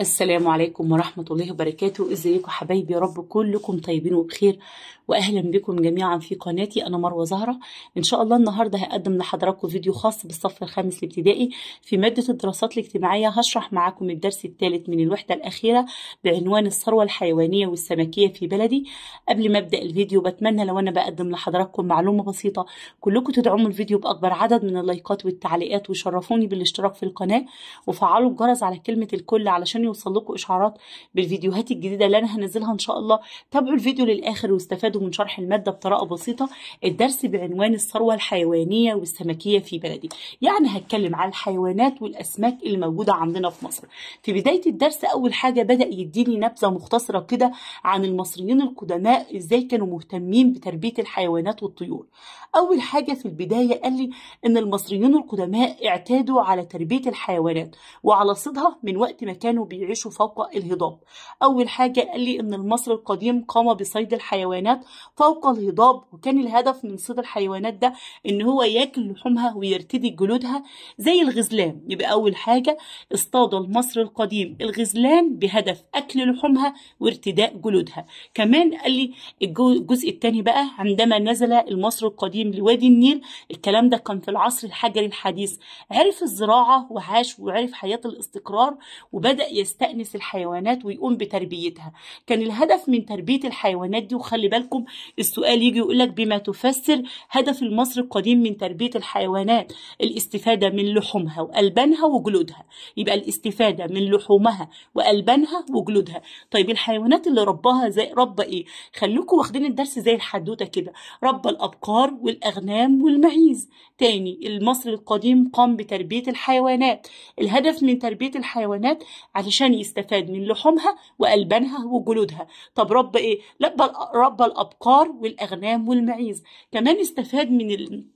السلام عليكم ورحمة الله وبركاته ازيكم حبايبي يا رب كلكم طيبين وبخير واهلا بكم جميعا في قناتي انا مروة زهرة ان شاء الله النهاردة هقدم لحضراتكم فيديو خاص بالصف الخامس الابتدائي في مادة الدراسات الاجتماعية هشرح معاكم الدرس الثالث من الوحدة الاخيرة بعنوان الثروة الحيوانية والسمكية في بلدي قبل ما ابدأ الفيديو بتمنى لو انا بقدم لحضراتكم معلومة بسيطة كلكم تدعموا الفيديو باكبر عدد من اللايكات والتعليقات وشرفوني بالاشتراك في القناة وفعلوا الجرس على كلمة الكل علشان يوصل لكم اشعارات بالفيديوهات الجديده اللي انا هنزلها ان شاء الله تابعوا الفيديو للاخر واستفادوا من شرح الماده بطريقه بسيطه الدرس بعنوان الثروه الحيوانيه والسمكيه في بلدي يعني هتكلم عن الحيوانات والاسماك اللي موجوده عندنا في مصر في بدايه الدرس اول حاجه بدا يديني نبذه مختصره كده عن المصريين القدماء ازاي كانوا مهتمين بتربيه الحيوانات والطيور اول حاجه في البدايه قال لي ان المصريين القدماء اعتادوا على تربيه الحيوانات وعلى صيدها من وقت ما كانوا بي بيعيشوا فوق الهضاب أول حاجة قال لي إن المصري القديم قام بصيد الحيوانات فوق الهضاب وكان الهدف من صيد الحيوانات ده إن هو ياكل لحومها ويرتدي جلودها زي الغزلان يبقى أول حاجة اصطاد المصري القديم الغزلان بهدف أكل لحومها وارتداء جلودها كمان قال لي الجزء الثاني بقى عندما نزل المصري القديم لوادي النيل الكلام ده كان في العصر الحجري الحديث عرف الزراعة وعاش وعرف حياة الاستقرار وبدأ يس يستأنس الحيوانات ويقوم بتربيتها كان الهدف من تربية الحيوانات دي وخلي بالكم السؤال يجي يقولك بما تفسر هدف المصري القديم من تربية الحيوانات الاستفادة من لحومها وألبانها وجلودها يبقى الاستفادة من لحومها وألبانها وجلودها طيب الحيوانات اللي رباها زي رب إيه خلوكم واخدين الدرس زي الحدوتة كده رب الأبقار والأغنام والمعيز تاني المصري القديم قام بتربية الحيوانات الهدف من تربية الحيوانات على علشان يستفاد من لحومها وألبانها وجلودها طب رب إيه؟ رب الأبقار والأغنام والمعيز كمان استفاد من ال...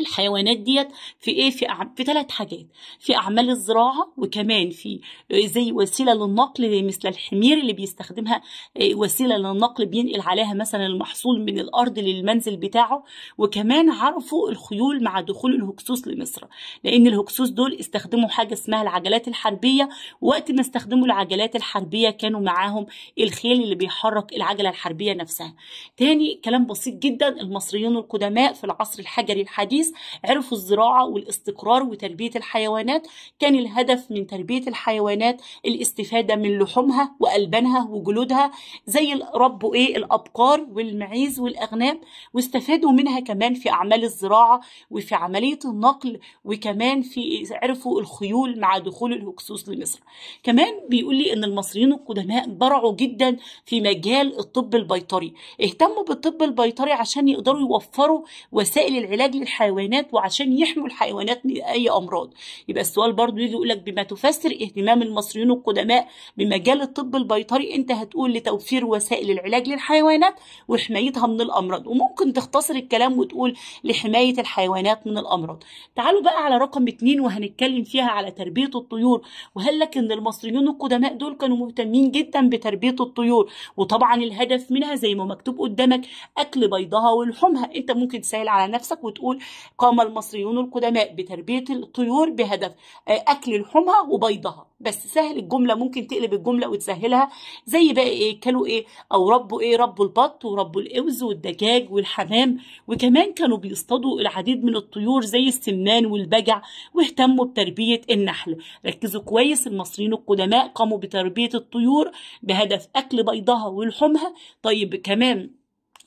الحيوانات ديت في ايه في أعم... في ثلاث حاجات في اعمال الزراعه وكمان في آه، زي وسيله للنقل مثل الحمير اللي بيستخدمها آه، وسيله للنقل بينقل عليها مثلا المحصول من الارض للمنزل بتاعه وكمان عرفوا الخيول مع دخول الهكسوس لمصر لان الهكسوس دول استخدموا حاجه اسمها العجلات الحربيه وقت ما استخدموا العجلات الحربيه كانوا معاهم الخيل اللي بيحرك العجله الحربيه نفسها تاني كلام بسيط جدا المصريون القدماء في العصر الحجري الحديث الحديث عرفوا الزراعة والاستقرار وتربية الحيوانات كان الهدف من تربية الحيوانات الاستفادة من لحومها وألبانها وجلودها زي ربوا إيه الأبقار والمعيز والأغنام واستفادوا منها كمان في أعمال الزراعة وفي عملية النقل وكمان في عرفوا الخيول مع دخول الهكسوس لمصر كمان بيقول لي إن المصريين القدماء برعوا جدا في مجال الطب البيطري اهتموا بالطب البيطري عشان يقدروا يوفروا وسائل العلاج للحيوانات الحيوانات وعشان يحموا الحيوانات من اي امراض يبقى السؤال برضو يجي يقول لك بما تفسر اهتمام المصريين القدماء بمجال الطب البيطري انت هتقول لتوفير وسائل العلاج للحيوانات وحمايتها من الامراض وممكن تختصر الكلام وتقول لحمايه الحيوانات من الامراض تعالوا بقى على رقم اتنين وهنتكلم فيها على تربيه الطيور وهل لك ان المصريون القدماء دول كانوا مهتمين جدا بتربيه الطيور وطبعا الهدف منها زي ما مكتوب قدامك اكل بيضها ولحومها انت ممكن تسال على نفسك وتقول قام المصريون القدماء بتربية الطيور بهدف آه، أكل لحومها وبيضها بس سهل الجملة ممكن تقلب الجملة وتسهلها زي بقى إيه كانوا إيه أو ربوا إيه ربوا البط وربوا الأوز والدجاج والحمام وكمان كانوا بيصطادوا العديد من الطيور زي السمان والبجع واهتموا بتربية النحل ركزوا كويس المصريين القدماء قاموا بتربية الطيور بهدف أكل بيضها ولحومها طيب كمان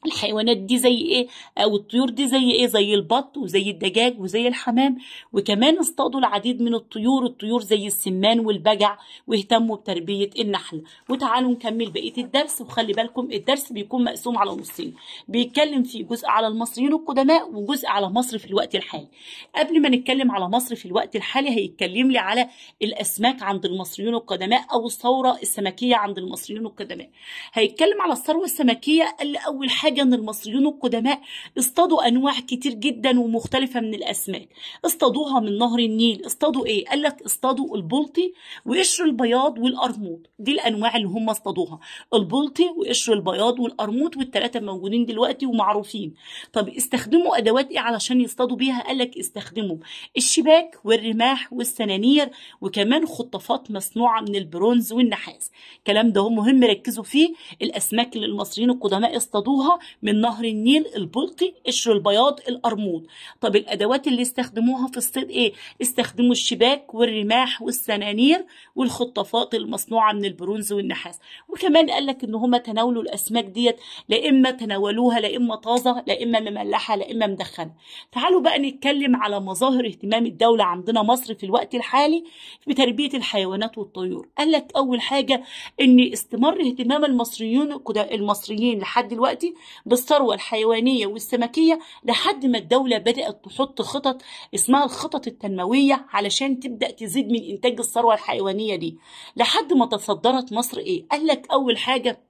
الحيوانات دي زي ايه او آه، الطيور دي زي ايه زي البط وزي الدجاج وزي الحمام وكمان اصطادوا العديد من الطيور الطيور زي السمان والبجع واهتموا بتربيه النحل وتعالوا نكمل بقيه الدرس وخلي بالكم الدرس بيكون مقسوم على نصين بيتكلم فيه جزء على المصريين القدماء وجزء على مصر في الوقت الحالي قبل ما نتكلم على مصر في الوقت الحالي هيتكلم لي على الاسماك عند المصريين القدماء او الثوره السمكيه عند المصريين القدماء هيتكلم على الثروه السمكيه اللي اول حاجه حاجة ان المصريون القدماء اصطادوا انواع كتير جدا ومختلفة من الاسماك اصطادوها من نهر النيل اصطادوا ايه قال لك اصطادوا البلطي وقشر البياض والقرموط دي الانواع اللي هم اصطادوها البلطي وقشر البياض والقرموط والثلاثة موجودين دلوقتي ومعروفين طب استخدموا ادوات ايه علشان يصطادوا بيها قال لك استخدموا الشباك والرماح والسنانير وكمان خطافات مصنوعة من البرونز والنحاس الكلام ده مهم ركزوا فيه الاسماك اللي المصريين القدماء اصطادوها من نهر النيل البلطي قشر البياض القرموط طب الادوات اللي استخدموها في الصيد ايه استخدموا الشباك والرماح والسنانير والخطافات المصنوعه من البرونز والنحاس وكمان قال لك ان هم تناولوا الاسماك ديت لا اما تناولوها لا اما طازه لا اما مملحه لا اما مدخنه تعالوا بقى نتكلم على مظاهر اهتمام الدوله عندنا مصر في الوقت الحالي بتربيه الحيوانات والطيور قال لك اول حاجه ان استمر اهتمام المصريون المصريين لحد دلوقتي بالثروة الحيوانية والسمكية لحد ما الدولة بدأت تحط خطط اسمها الخطط التنموية علشان تبدأ تزيد من إنتاج الثروة الحيوانية دي لحد ما تصدرت مصر إيه قال لك أول حاجة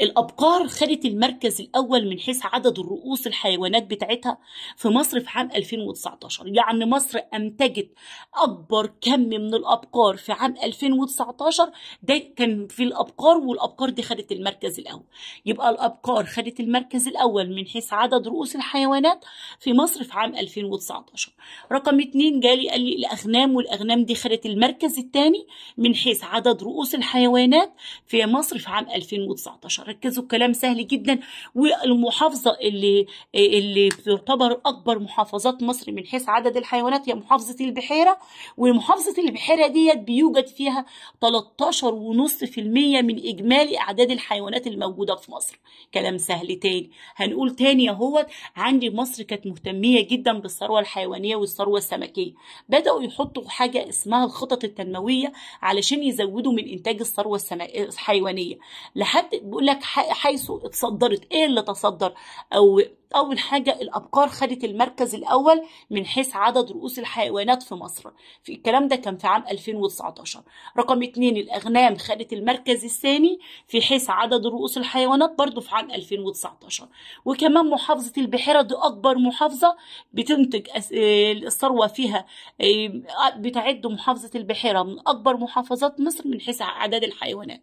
الأبقار خدت المركز الأول من حيث عدد الرؤوس الحيوانات بتاعتها في مصر في عام 2019 يعني مصر أنتجت أكبر كم من الأبقار في عام 2019 ده كان في الأبقار والأبقار دي خدت المركز الأول يبقى الأبقار خدت المركز الأول من حيث عدد رؤوس الحيوانات في مصر في عام 2019 رقم اتنين جالي قال لي الأغنام والأغنام دي خدت المركز الثاني من حيث عدد رؤوس الحيوانات في مصر في عام 2019 19 ركزوا الكلام سهل جدا والمحافظه اللي اللي بتعتبر اكبر محافظات مصر من حيث عدد الحيوانات هي محافظه البحيره ومحافظه البحيره ديت بيوجد فيها 13.5% من اجمالي اعداد الحيوانات الموجوده في مصر كلام سهل تاني هنقول تاني اهوت عندي مصر كانت مهتميه جدا بالثروه الحيوانيه والثروه السمكيه بداوا يحطوا حاجه اسمها الخطط التنمويه علشان يزودوا من انتاج الثروه الحيوانيه لحد بيقول لك حيث اتصدرت ايه اللي تصدر او أول حاجة الأبقار خدت المركز الأول من حيث عدد رؤوس الحيوانات في مصر في الكلام ده كان في عام 2019 رقم اتنين الأغنام خدت المركز الثاني في حيث عدد رؤوس الحيوانات برضو في عام 2019 وكمان محافظة البحيرة دي أكبر محافظة بتنتج آه، الثروة فيها آه، بتعد محافظة البحيرة من أكبر محافظات مصر من حيث عدد الحيوانات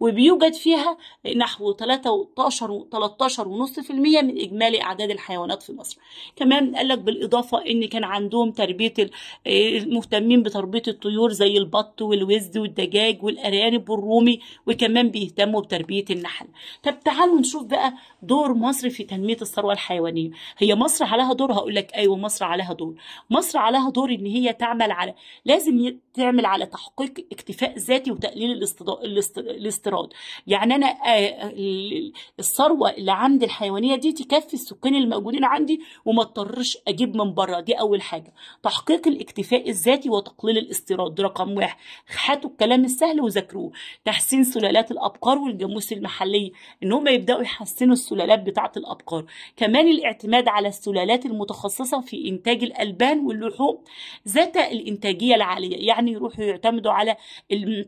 وبيوجد فيها نحو 13 13.5% من إجمالي أعداد الحيوانات في مصر كمان قال لك بالإضافة إن كان عندهم تربية آه، مهتمين بتربية الطيور زي البط والوزد والدجاج والأرانب والرومي وكمان بيهتموا بتربية النحل طب تعالوا نشوف بقى دور مصر في تنمية الثروة الحيوانية هي مصر عليها دور هقول لك أيوة مصر عليها دور مصر عليها دور إن هي تعمل على لازم تعمل على تحقيق اكتفاء ذاتي وتقليل الاستضاء الاستيراد يعني أنا آه، آه، الثروة اللي عند الحيوانية دي تكفي السكان الحقين الموجودين عندي وما اضطرش اجيب من بره دي اول حاجه تحقيق الاكتفاء الذاتي وتقليل الاستيراد رقم واحد هاتوا الكلام السهل وذاكروه تحسين سلالات الابقار والجاموس المحليه ان هم يبداوا يحسنوا السلالات بتاعه الابقار كمان الاعتماد على السلالات المتخصصه في انتاج الالبان واللحوم ذات الانتاجيه العاليه يعني يروحوا يعتمدوا على الم...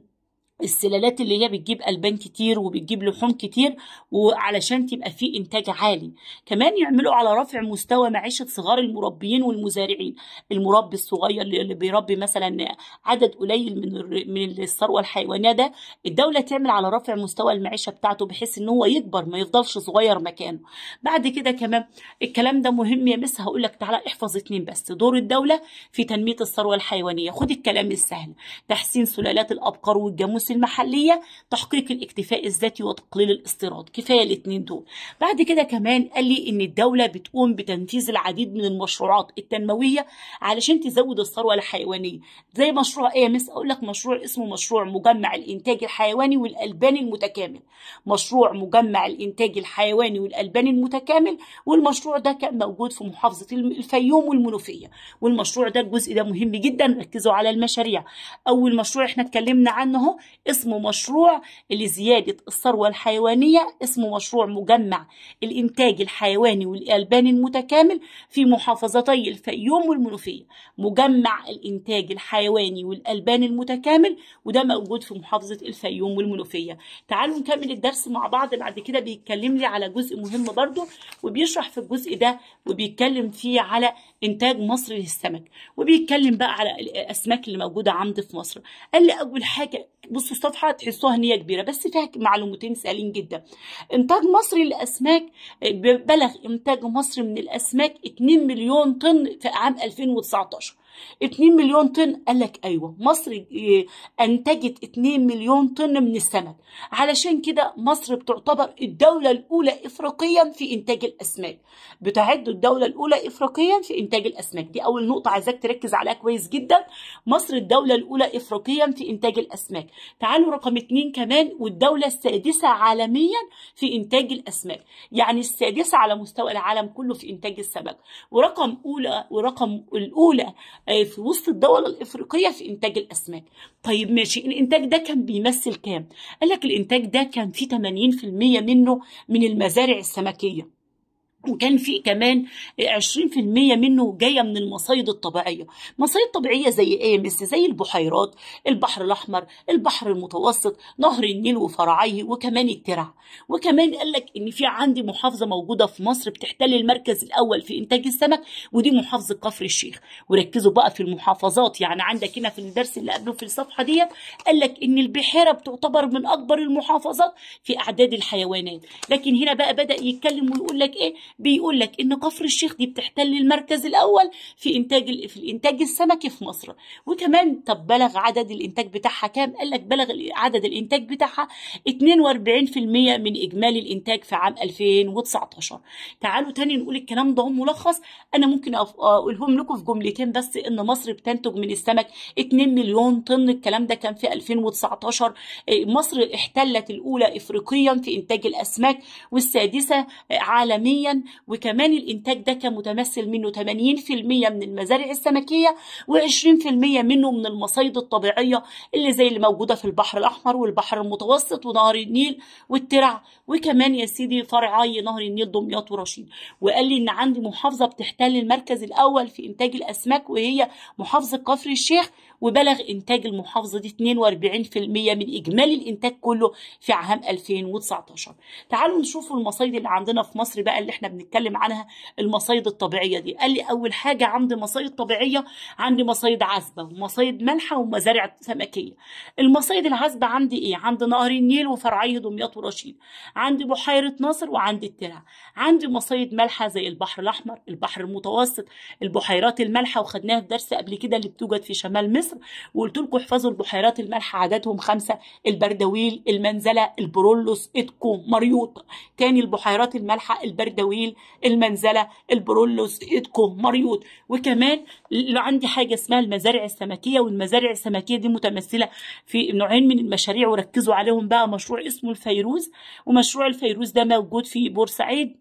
السلالات اللي هي بتجيب ألبان كتير وبتجيب لحوم كتير وعلشان تبقى فيه إنتاج عالي كمان يعملوا على رفع مستوى معيشة صغار المربيين والمزارعين المربي الصغير اللي بيربي مثلا عدد قليل من من الثروة الحيوانية ده الدولة تعمل على رفع مستوى المعيشة بتاعته بحيث إن هو يكبر ما يفضلش صغير مكانه بعد كده كمان الكلام ده مهم يا مس هقول لك تعالى احفظ اتنين بس دور الدولة في تنمية الثروة الحيوانية خد الكلام السهل تحسين سلالات الأبقار والجاموس النفس المحلية تحقيق الاكتفاء الذاتي وتقليل الاستيراد كفاية الاثنين دول بعد كده كمان قال لي ان الدولة بتقوم بتنفيذ العديد من المشروعات التنموية علشان تزود الثروة الحيوانية زي مشروع إيه؟ مس اقول لك مشروع اسمه مشروع مجمع الانتاج الحيواني والالبان المتكامل مشروع مجمع الانتاج الحيواني والالبان المتكامل والمشروع ده كان موجود في محافظة الفيوم والمنوفية والمشروع ده الجزء ده مهم جدا ركزوا على المشاريع اول مشروع احنا اتكلمنا عنه اسمه مشروع لزيادة الثروة الحيوانية اسمه مشروع مجمع الإنتاج الحيواني والألباني المتكامل في محافظتي الفيوم والمنوفية مجمع الإنتاج الحيواني والألباني المتكامل وده موجود في محافظة الفيوم والمنوفية تعالوا نكمل الدرس مع بعض بعد كده بيتكلم لي على جزء مهم برضه وبيشرح في الجزء ده وبيتكلم فيه على انتاج مصر للسمك وبيتكلم بقى على الاسماك اللي موجوده عند في مصر قال لي اول حاجه بصوا الصفحه تحسوها ان هي كبيره بس فيها معلومتين سهلين جدا انتاج مصر للاسماك بلغ انتاج مصر من الاسماك 2 مليون طن في عام 2019 2 مليون طن قال لك ايوه مصر انتجت 2 مليون طن من السمك علشان كده مصر بتعتبر الدوله الاولى افريقيا في انتاج الاسماك بتعد الدوله الاولى افريقيا في انتاج الاسماك دي اول نقطه عايزاك تركز عليها كويس جدا مصر الدوله الاولى افريقيا في انتاج الاسماك تعالوا رقم 2 كمان والدوله السادسه عالميا في انتاج الاسماك يعني السادسه على مستوى العالم كله في انتاج السمك ورقم اولى ورقم الاولى آه، في وسط الدول الإفريقية في إنتاج الأسماك طيب ماشي الإنتاج ده كان بيمثل كام؟ قال لك الإنتاج ده كان فيه 80% منه من المزارع السمكية وكان في كمان 20% منه جايه من المصايد الطبيعيه مصايد طبيعيه زي ايه مثل زي البحيرات البحر الاحمر البحر المتوسط نهر النيل وفرعيه وكمان الترع وكمان قال لك ان في عندي محافظه موجوده في مصر بتحتل المركز الاول في انتاج السمك ودي محافظه كفر الشيخ وركزوا بقى في المحافظات يعني عندك هنا في الدرس اللي قبله في الصفحه ديت قال لك ان البحيره بتعتبر من اكبر المحافظات في اعداد الحيوانات لكن هنا بقى بدا يتكلم ويقول لك ايه بيقول لك ان كفر الشيخ دي بتحتل المركز الاول في انتاج في الانتاج السمكي في مصر وكمان طب بلغ عدد الانتاج بتاعها كام قال لك بلغ عدد الانتاج بتاعها 42% من اجمالي الانتاج في عام 2019 تعالوا تاني نقول الكلام ده ملخص انا ممكن اقولهم لكم في جملتين بس ان مصر بتنتج من السمك 2 مليون طن الكلام ده كان في 2019 آه، مصر احتلت الاولى افريقيا في انتاج الاسماك والسادسه عالميا وكمان الانتاج ده كان متمثل منه 80% من المزارع السمكيه و20% منه من المصايد الطبيعيه اللي زي اللي موجوده في البحر الاحمر والبحر المتوسط ونهر النيل والترع وكمان يا سيدي فرعي نهر النيل دمياط ورشيد وقال لي ان عندي محافظه بتحتل المركز الاول في انتاج الاسماك وهي محافظه كفر الشيخ وبلغ انتاج المحافظه دي 42% من اجمالي الانتاج كله في عام 2019 تعالوا نشوفوا المصايد اللي عندنا في مصر بقى اللي احنا بنتكلم عنها المصايد الطبيعيه دي قال لي اول حاجه عندي مصايد طبيعيه عندي مصايد عذبه ومصايد مالحه ومزارع سمكيه المصايد العذبه عندي ايه عندي نهر النيل وفرعيه دمياط ورشيد عندي بحيره ناصر وعندي الترع عندي مصايد مالحه زي البحر الاحمر البحر المتوسط البحيرات المالحه وخدناها في درس قبل كده اللي بتوجد في شمال مصر وقلت لكم احفظوا البحيرات المالحه عددهم خمسه البردويل المنزله البرولوس اتكو مريوط تاني البحيرات المالحه البردويل الجميل المنزله البرولوس ايدكو مريوط وكمان عندي حاجه اسمها المزارع السمكيه والمزارع السمكيه دي متمثله في نوعين من المشاريع وركزوا عليهم بقى مشروع اسمه الفيروز ومشروع الفيروز ده موجود في بورسعيد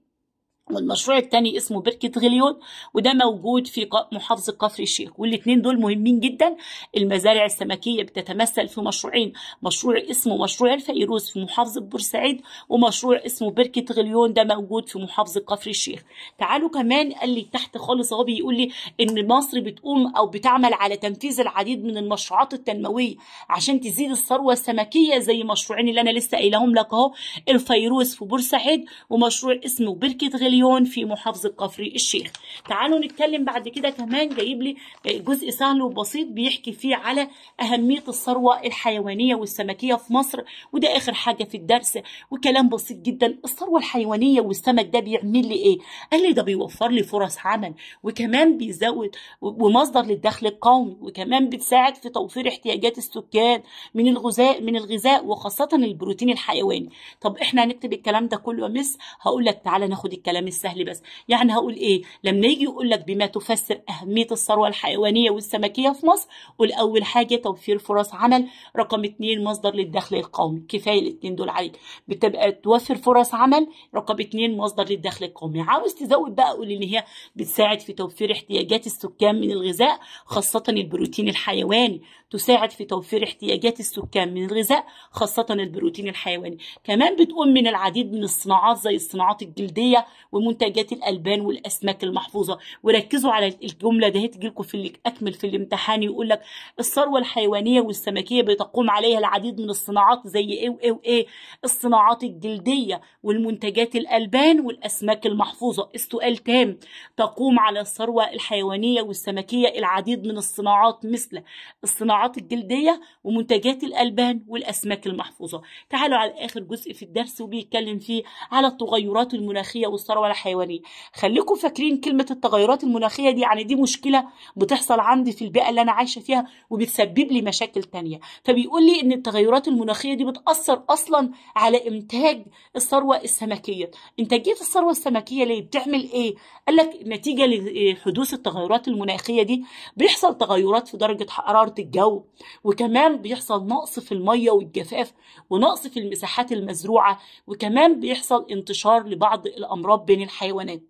والمشروع الثاني اسمه بركة غليون وده موجود في محافظة كفر الشيخ والاثنين دول مهمين جدا المزارع السمكية بتتمثل في مشروعين مشروع اسمه مشروع الفيروز في محافظة بورسعيد ومشروع اسمه بركة غليون ده موجود في محافظة كفر الشيخ تعالوا كمان قال لي تحت خالص هو بيقول لي ان مصر بتقوم او بتعمل على تنفيذ العديد من المشروعات التنموية عشان تزيد الثروة السمكية زي مشروعين اللي انا لسه قايلهم لك اهو الفيروز في بورسعيد ومشروع اسمه بركة غليون مليون في محافظة كفر الشيخ تعالوا نتكلم بعد كده كمان جايب لي جزء سهل وبسيط بيحكي فيه على أهمية الثروة الحيوانية والسمكية في مصر وده آخر حاجة في الدرس وكلام بسيط جدا الثروة الحيوانية والسمك ده بيعمل لي إيه؟ قال لي ده بيوفر لي فرص عمل وكمان بيزود ومصدر للدخل القومي وكمان بتساعد في توفير احتياجات السكان من الغذاء من الغذاء وخاصة البروتين الحيواني طب احنا هنكتب الكلام ده كله يا مس هقول لك تعالى ناخد الكلام مش سهل بس يعني هقول ايه لما يجي يقول لك بما تفسر اهميه الثروه الحيوانيه والسمكيه في مصر قول اول حاجه توفير فرص عمل رقم اتنين مصدر للدخل القومي كفايه الاتنين دول عليك بتبقى توفر فرص عمل رقم اتنين مصدر للدخل القومي عاوز تزود بقى قول ان هي بتساعد في توفير احتياجات السكان من الغذاء خاصه البروتين الحيواني تساعد في توفير احتياجات السكان من الغذاء خاصه البروتين الحيواني كمان بتقوم من العديد من الصناعات زي الصناعات الجلديه ومنتجات الالبان والاسماك المحفوظه وركزوا على الجمله ده لكم في اكمل في الامتحان يقول لك الثروه الحيوانيه والسمكيه بتقوم عليها العديد من الصناعات زي ايه وايه وايه الصناعات الجلديه والمنتجات الالبان والاسماك المحفوظه السؤال تام تقوم على الثروه الحيوانيه والسمكيه العديد من الصناعات مثل الصناعات الجلديه ومنتجات الالبان والاسماك المحفوظه تعالوا على اخر جزء في الدرس وبيتكلم فيه على التغيرات المناخيه والثروه ولا حيوانية خليكم فاكرين كلمة التغيرات المناخية دي يعني دي مشكلة بتحصل عندي في البيئة اللي أنا عايشة فيها وبتسبب لي مشاكل تانية فبيقول لي إن التغيرات المناخية دي بتأثر أصلا على إنتاج الثروة السمكية إنتاجية الثروة السمكية ليه بتعمل إيه؟ قال لك نتيجة لحدوث التغيرات المناخية دي بيحصل تغيرات في درجة حرارة الجو وكمان بيحصل نقص في المية والجفاف ونقص في المساحات المزروعة وكمان بيحصل انتشار لبعض الأمراض بين الحيوانات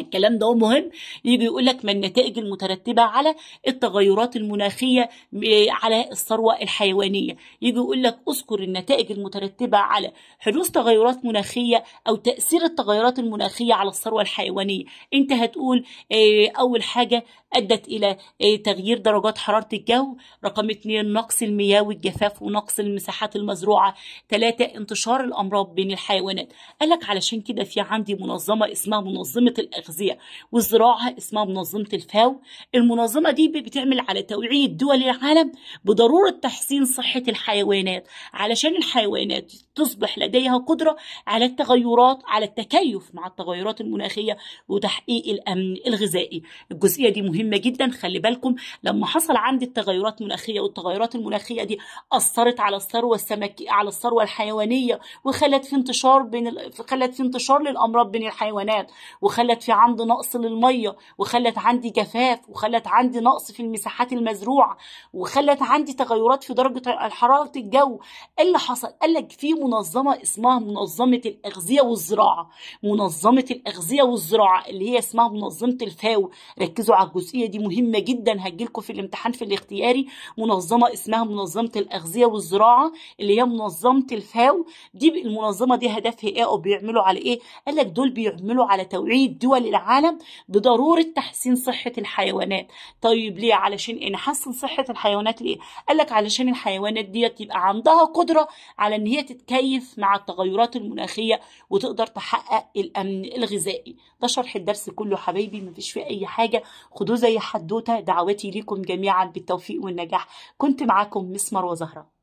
الكلام ده مهم يجي يقول لك ما النتائج المترتبه على التغيرات المناخيه آه، على الثروه الحيوانيه يجي يقول لك اذكر النتائج المترتبه على حدوث تغيرات مناخيه او تاثير التغيرات المناخيه على الثروه الحيوانيه انت هتقول آه، اول حاجه ادت الى آه، تغيير درجات حراره الجو رقم 2 نقص المياه والجفاف ونقص المساحات المزروعه ثلاثة انتشار الامراض بين الحيوانات قال لك علشان كده في عندي منظمه اسمها منظمه الأغذية فظيع والزراعه اسمها منظمه الفاو المنظمه دي بتعمل على توعيه دول العالم بضروره تحسين صحه الحيوانات علشان الحيوانات تصبح لديها قدره على التغيرات على التكيف مع التغيرات المناخيه وتحقيق الامن الغذائي الجزئيه دي مهمه جدا خلي بالكم لما حصل عندي التغيرات المناخيه والتغيرات المناخيه دي اثرت على الثروه السمكيه على الثروه الحيوانيه وخلت في انتشار بين ال... خلت في انتشار للامراض بين الحيوانات وخلت في عندي نقص للميه وخلت عندي جفاف وخلت عندي نقص في المساحات المزروعه وخلت عندي تغيرات في درجه حراره الجو إيه اللي حصل قال لك في منظمه اسمها منظمه الاغذيه والزراعه منظمه الاغذيه والزراعه اللي هي اسمها منظمه الفاو ركزوا على الجزئيه دي مهمه جدا هتجيلكم في الامتحان في الاختياري منظمه اسمها منظمه الاغذيه والزراعه اللي هي منظمه الفاو دي المنظمه دي هدفها ايه او بيعملوا على ايه قال لك دول بيعملوا على توعيه دول دول العالم بضرورة تحسين صحة الحيوانات طيب ليه علشان إيه نحسن صحة الحيوانات ليه قال لك علشان الحيوانات ديت يبقى عندها قدرة على إن هي تتكيف مع التغيرات المناخية وتقدر تحقق الأمن الغذائي ده شرح الدرس كله حبايبي مفيش فيه أي حاجة خدوه زي حدوتة دعواتي ليكم جميعا بالتوفيق والنجاح كنت معاكم مسمر وزهره